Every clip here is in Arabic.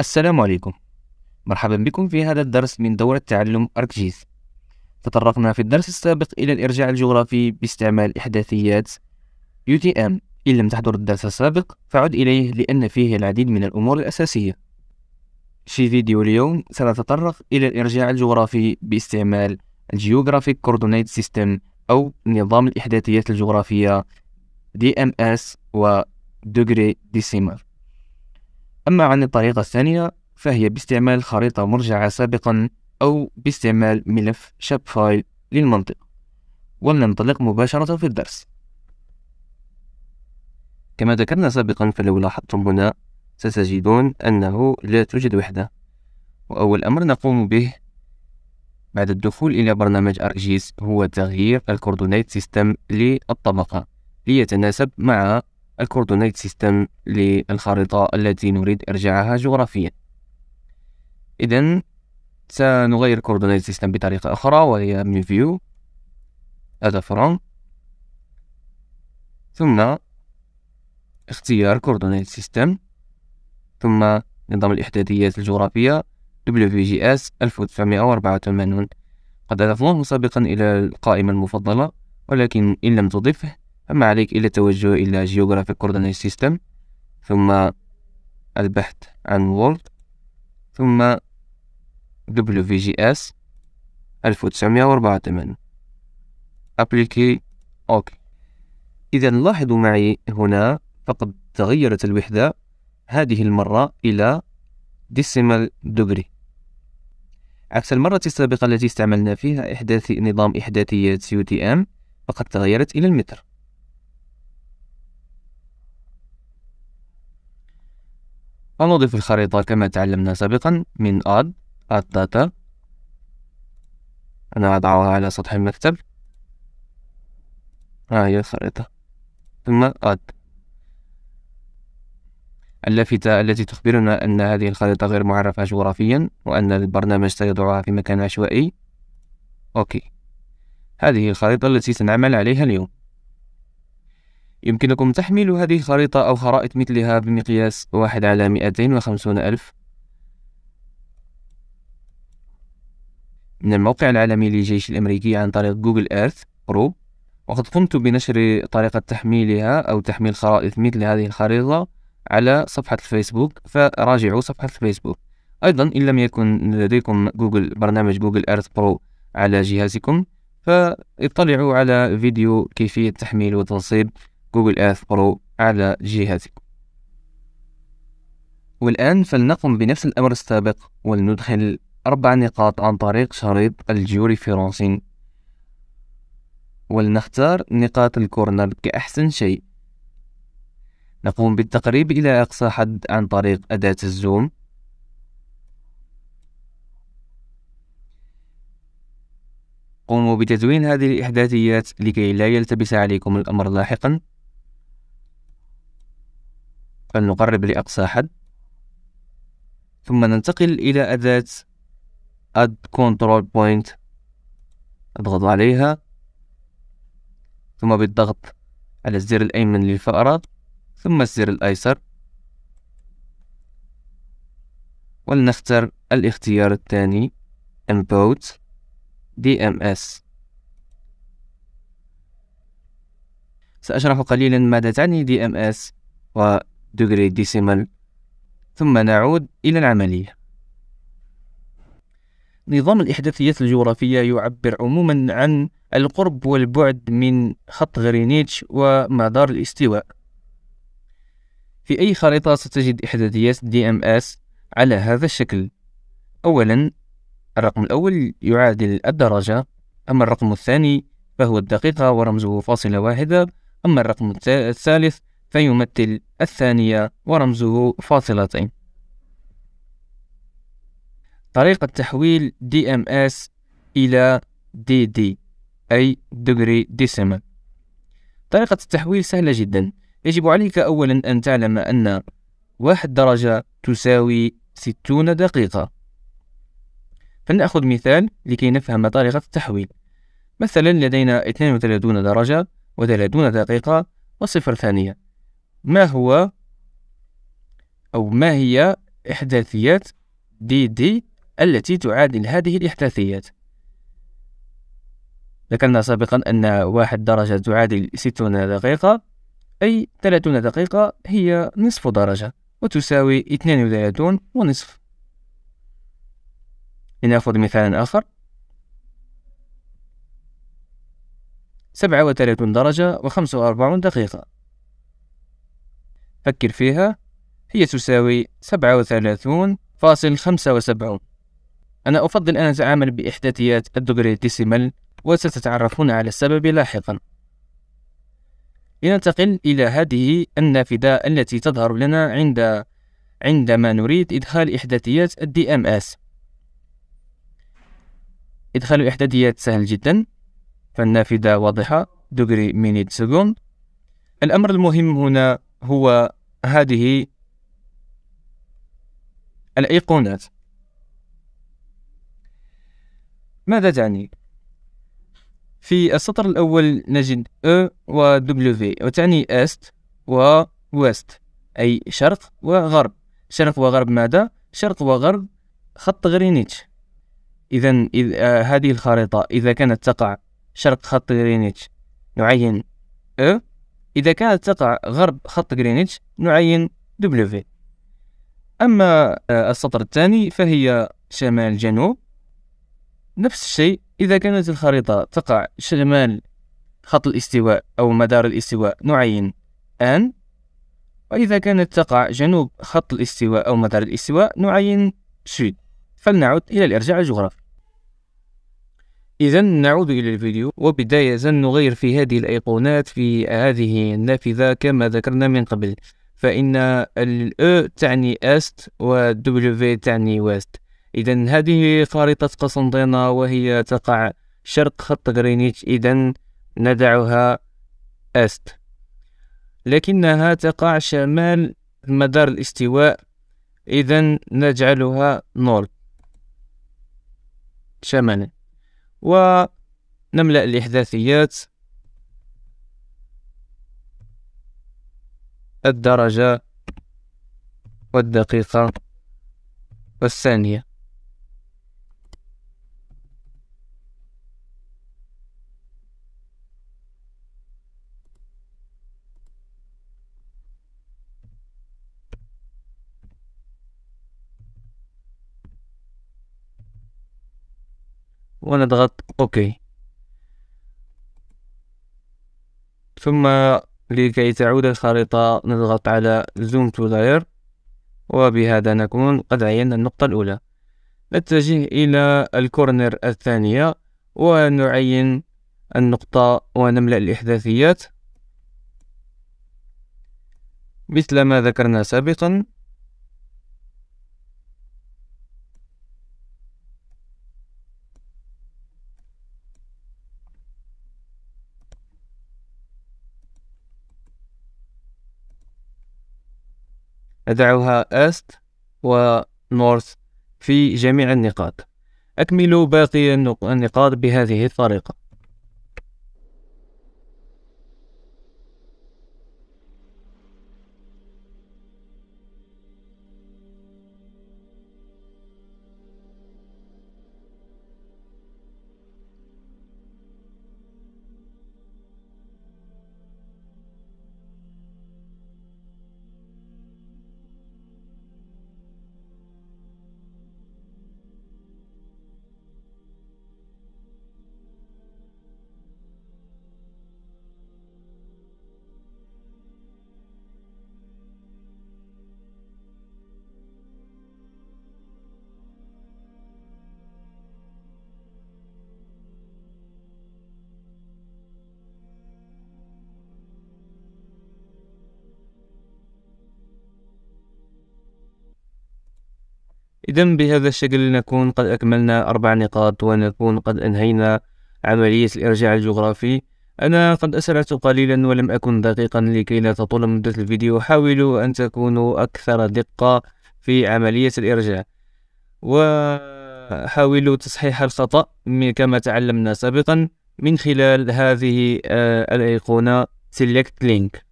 السلام عليكم مرحبا بكم في هذا الدرس من دورة تعلم أركجيز تطرقنا في الدرس السابق إلى الإرجاع الجغرافي باستعمال إحداثيات UTM إن لم تحضر الدرس السابق فعد إليه لأن فيه العديد من الأمور الأساسية في فيديو اليوم سنتطرق إلى الإرجاع الجغرافي باستعمال Geographic Coordinate System أو نظام الإحداثيات الجغرافية DMS و Degree Decimal أما عن الطريقة الثانية فهي باستعمال خريطة مرجعة سابقا أو باستعمال ملف شاب فايل للمنطقة ولننطلق مباشرة في الدرس كما ذكرنا سابقا فلو لاحظتم هنا ستجدون أنه لا توجد وحدة وأول أمر نقوم به بعد الدخول إلى برنامج أرجيس هو تغيير الكوردونيت سيستم للطبقة ليتناسب مع الكوردونيت سيستم للخريطة التي نريد إرجاعها جغرافيا إذا سنغير كوردونيت سيستم بطريقة أخرى وهي من فيو هذا فرن ثم اختيار كوردونيت سيستم ثم نظام الإحداثيات الجغرافية WGS 1984 قد أضفناه سابقا إلى القائمة المفضلة ولكن إن لم تضفه فما عليك إلا التوجه إلى Geographic Coordinate System ثم البحث عن World ثم WVGS 1984 أبليكي أوكي إذا لاحظوا معي هنا فقد تغيرت الوحدة هذه المرة إلى ديسيمال دوغري عكس المرة السابقة التي استعملنا فيها إحداث نظام إحداثيات UTM فقد تغيرت إلى المتر ونضيف الخريطة كما تعلمنا سابقا من add add data أنا أضعها على سطح المكتب ها هي الخريطة ثم add اللافتة التي تخبرنا أن هذه الخريطة غير معرفة جغرافيا وأن البرنامج سيضعها في مكان عشوائي أوكي هذه الخريطة التي سنعمل عليها اليوم يمكنكم تحميل هذه الخريطة أو خرائط مثلها بمقياس واحد على مئتين وخمسون ألف من الموقع العالمي للجيش الأمريكي عن طريق جوجل إيرث برو وقد قمت بنشر طريقة تحميلها أو تحميل خرائط مثل هذه الخريطة على صفحة الفيسبوك فراجعوا صفحة الفيسبوك أيضا إن لم يكن لديكم جوجل برنامج جوجل إيرث برو على جهازكم فاطلعوا على فيديو كيفية تحميل وتنصيب جوجل ايرث برو على جهازكم والآن فلنقم بنفس الأمر السابق ولندخل أربع نقاط عن طريق شريط الجيوريفيرونسين ولنختار نقاط الكورنر كأحسن شيء نقوم بالتقريب إلى أقصى حد عن طريق أداة الزوم قوموا بتزوين هذه الإحداثيات لكي لا يلتبس عليكم الأمر لاحقاً فلنقرب لأقصى حد ثم ننتقل إلى أداة Add Control Point أضغط عليها ثم بالضغط على الزر الأيمن للفأرة ثم الزر الأيسر ولنختر الاختيار الثاني Import DMS سأشرح قليلا ماذا تعني DMS و دوغري ديسيمال ثم نعود إلى العملية نظام الإحداثيات الجغرافية يعبر عموما عن القرب والبعد من خط غرينيتش ومدار الاستواء في أي خريطة ستجد إحداثيات دي ام اس على هذا الشكل أولا الرقم الأول يعادل الدرجة أما الرقم الثاني فهو الدقيقة ورمزه فاصلة واحدة أما الرقم الثالث فيمثل الثانية ورمزه فاصلتين طريقة تحويل DMS إلى DD أي Degree Decimal طريقة التحويل سهلة جدا يجب عليك أولا أن تعلم أن واحد درجة تساوي ستون دقيقة فلنأخذ مثال لكي نفهم طريقة التحويل مثلا لدينا 32 درجة و30 دقيقة وصفر ثانية ما هو أو ما هي إحداثيات دي دي التي تعادل هذه الإحداثيات ذكرنا سابقا أن واحد درجة تعادل ستون دقيقة أي ثلاثون دقيقة هي نصف درجة وتساوي اثنين وثلاثون ونصف لنأخذ مثالا آخر سبعة وثلاثون درجة وخمسة وأربعون دقيقة فكر فيها هي تساوي سبعة وثلاثون فاصل خمسة وسبعون أنا أفضل أن أتعامل بإحداثيات الدوغري ديسيمال وستتعرفون على السبب لاحقا لننتقل إلى هذه النافذة التي تظهر لنا عند عندما نريد إدخال إحداثيات الدي ام اس إدخال إحداثيات سهل جدا فالنافذة واضحة دوغري مينيت سكوند الأمر المهم هنا هو هذه الأيقونات ماذا تعني؟ في السطر الأول نجد أ e و W وتعني أست و وست أي شرق وغرب شرق وغرب ماذا؟ شرق وغرب خط غرينيتش إذا إذ آه هذه الخريطة إذا كانت تقع شرق خط غرينتش نعين أ e إذا كانت تقع غرب خط غرينتش نعين W أما آه، السطر الثاني فهي شمال جنوب نفس الشيء إذا كانت الخريطة تقع شمال خط الاستواء أو مدار الاستواء نعين N وإذا كانت تقع جنوب خط الاستواء أو مدار الاستواء نعين سود فلنعد إلى الإرجاع الجغرافي إذا نعود إلى الفيديو وبداية نغير في هذه الأيقونات في هذه النافذة كما ذكرنا من قبل فإن E تعني أست و W تعني ويست إذا هذه خارطة قسنطينة وهي تقع شرق خط غرينيتش إذا ندعها أست لكنها تقع شمال مدار الاستواء إذا نجعلها نورث شمالا ونملأ الإحداثيات الدرجة والدقيقة والثانية ونضغط اوكي ثم لكي تعود الخريطة نضغط على زوم تو لاير وبهذا نكون قد عينا النقطة الأولى نتجه إلى الكورنر الثانية ونعين النقطة ونملأ الإحداثيات مثل ما ذكرنا سابقا أدعوها أست ونورث في جميع النقاط أكمل باقي النقاط بهذه الطريقة إذا بهذا الشكل نكون قد أكملنا أربع نقاط ونكون قد أنهينا عملية الإرجاع الجغرافي أنا قد أسرعت قليلا ولم أكن دقيقا لكي لا تطول مدة الفيديو حاولوا أن تكونوا أكثر دقة في عملية الإرجاع وحاولوا تصحيح الخطأ كما تعلمنا سابقا من خلال هذه آه، الأيقونة Select Link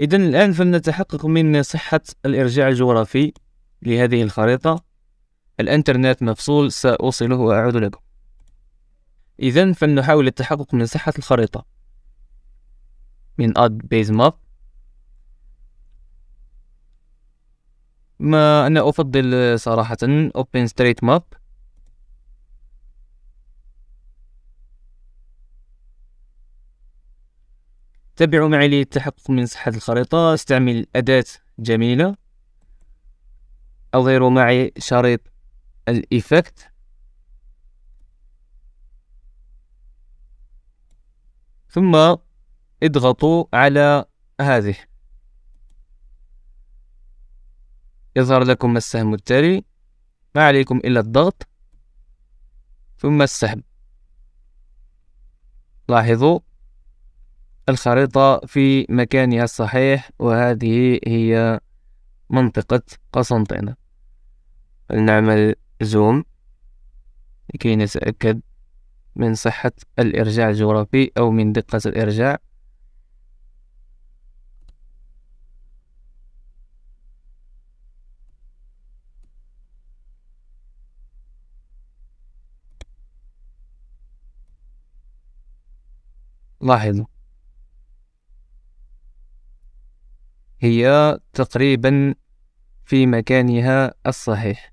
إذا الآن فلنتحقق من صحة الإرجاع الجغرافي لهذه الخريطة الإنترنت مفصول سأوصله وأعود لكم إذا فلنحاول التحقق من صحة الخريطة من add base map ما أنا أفضل صراحة open street map تابعوا معي للتحقق من صحة الخريطة استعمل أداة جميلة أظهر معي شريط الإيفكت ثم اضغطوا على هذه يظهر لكم السهم التالي ما عليكم إلا الضغط ثم السهم لاحظوا الخريطة في مكانها الصحيح وهذه هي منطقة قسنطينة فلنعمل زوم لكي نتأكد من صحة الإرجاع الجغرافي أو من دقة الإرجاع لاحظوا هي تقريبا في مكانها الصحيح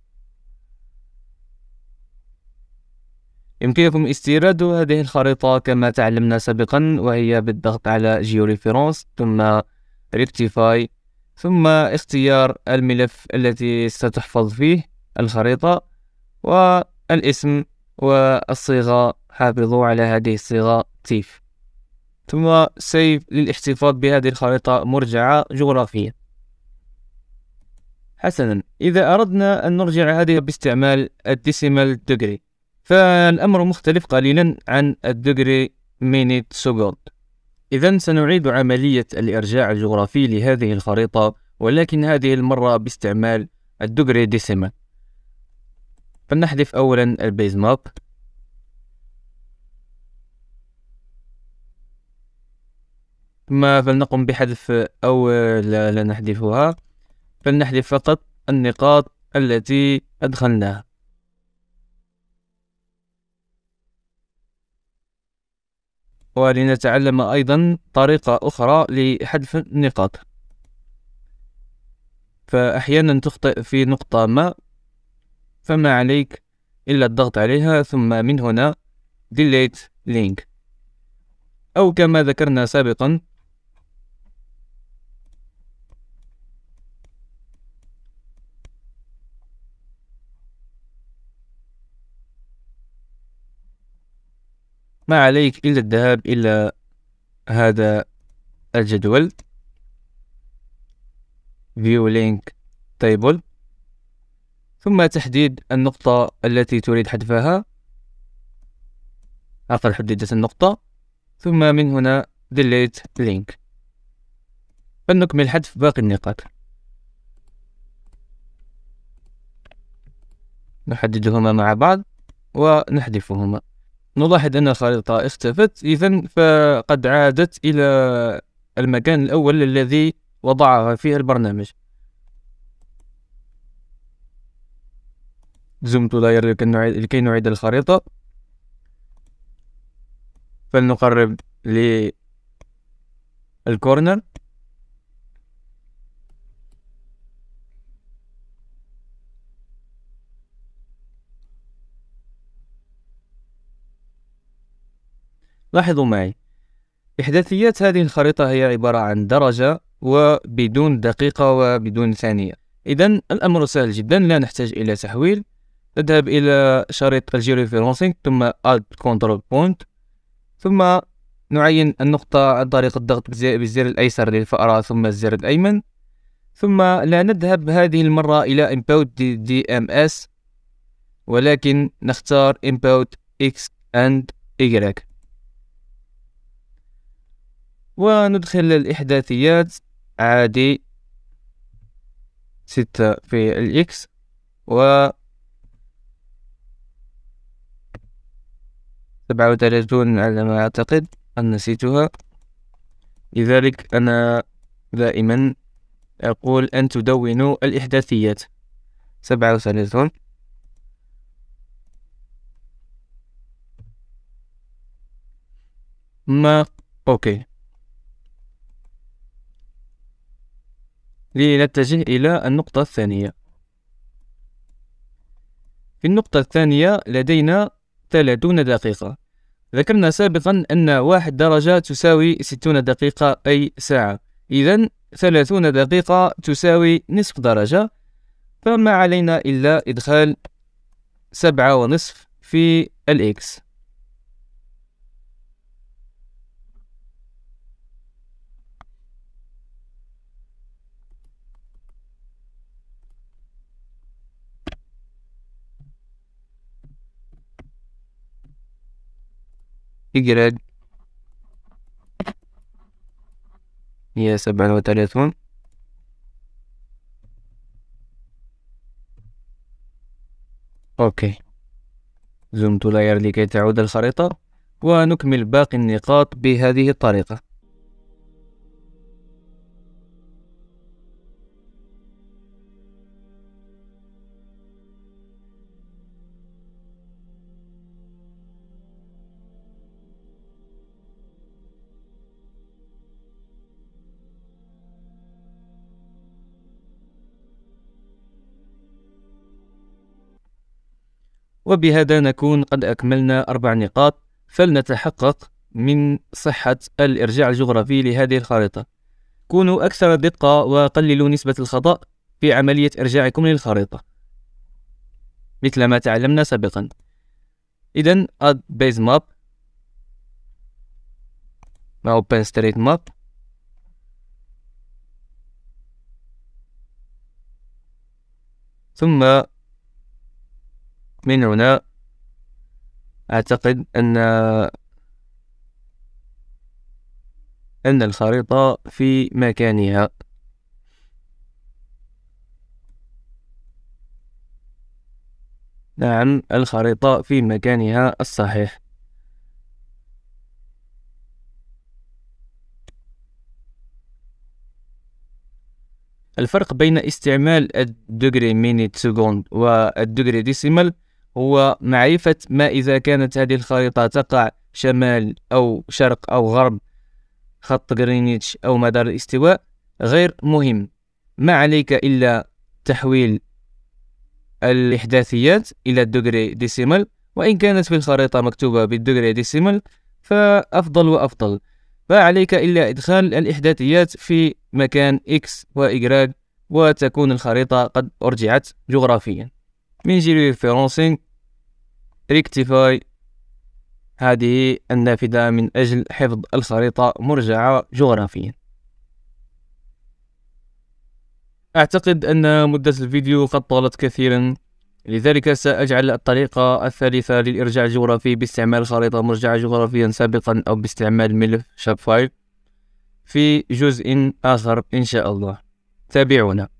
يمكنكم استيراد هذه الخريطة كما تعلمنا سابقا وهي بالضغط على جيوريفيرونس ثم ريكتيفاي ثم اختيار الملف التي ستحفظ فيه الخريطة والاسم والصيغة حافظوا على هذه الصيغة تيف ثم سيف للاحتفاظ بهذه الخريطة مرجعة جغرافية حسنا إذا أردنا أن نرجع هذه باستعمال الديسيمال دوغري فالأمر مختلف قليلا عن الدوغري مينيت سكوند إذا سنعيد عملية الإرجاع الجغرافي لهذه الخريطة ولكن هذه المرة باستعمال الدوغري ديسيمال فلنحذف أولا البيز ماب ثم فلنقم بحذف أو لا, لا نحذفها فلنحذف فقط النقاط التي أدخلناها ولنتعلم أيضا طريقة أخرى لحذف النقاط فأحيانا تخطئ في نقطة ما فما عليك إلا الضغط عليها ثم من هنا delete link أو كما ذكرنا سابقا ما عليك إلا الذهاب إلى هذا الجدول view link table ثم تحديد النقطة التي تريد حذفها عفوا حددت النقطة ثم من هنا delete link فلنكمل حذف باقي النقاط نحددهما مع بعض ونحذفهما نلاحظ أن الخريطة اختفت إذا فقد عادت إلى المكان الأول الذي وضعها فيه البرنامج زمت لاير لكي نعيد, لكي نعيد الخريطة فلنقرب للكورنر لاحظوا معي إحداثيات هذه الخريطة هي عبارة عن درجة وبدون دقيقة وبدون ثانية إذا الأمر سهل جدا لا نحتاج إلى تحويل نذهب إلى شريط الجيوريفيرونسينغ ثم Alt Control Point ثم نعين النقطة عن طريق الضغط بالزر الأيسر للفأرة ثم الزر الأيمن ثم لا نذهب هذه المرة إلى Import DMS ولكن نختار Import X and Y وندخل الإحداثيات عادي ستة في الإكس و سبعة وثلاثون على ما أعتقد أن نسيتها لذلك أنا دائما أقول أن تدونوا الإحداثيات سبعة وثلاثون ما أوكي لنتجه إلى النقطة الثانية في النقطة الثانية لدينا 30 دقيقة ذكرنا سابقا أن واحد درجة تساوي 60 دقيقة أي ساعة إذا 30 دقيقة تساوي نصف درجة فما علينا إلا إدخال سبعة ونصف في الإكس إجراج هي سبعة وثلاثون أوكي زمت لاير لكي تعود الخريطة ونكمل باقي النقاط بهذه الطريقة وبهذا نكون قد أكملنا أربع نقاط فلنتحقق من صحة الإرجاع الجغرافي لهذه الخريطة كونوا أكثر دقة وقللوا نسبة الخطأ في عملية إرجاعكم للخريطة مثل ما تعلمنا سابقا إذا add base map مع open street map ثم من هنا أعتقد أن أن الخريطة في مكانها نعم الخريطة في مكانها الصحيح الفرق بين استعمال الدجري مينيت سكوند والدجري ديسيمال هو معرفة ما إذا كانت هذه الخريطة تقع شمال أو شرق أو غرب خط غرينيتش أو مدار الاستواء غير مهم ما عليك إلا تحويل الإحداثيات إلى الدوغري ديسيمال وإن كانت في الخريطة مكتوبة بالدوغري ديسيمال فأفضل وأفضل ما عليك إلا إدخال الإحداثيات في مكان X و Y وتكون الخريطة قد أرجعت جغرافيا من جي ريفيرونسينغ ريكتيفاي هذه النافذة من أجل حفظ الخريطة مرجعة جغرافيا أعتقد أن مدة الفيديو قد طالت كثيرا لذلك سأجعل الطريقة الثالثة للإرجاع الجغرافي باستعمال خريطة مرجعة جغرافيا سابقا أو باستعمال ملف شاب فايل في جزء آخر إن شاء الله تابعونا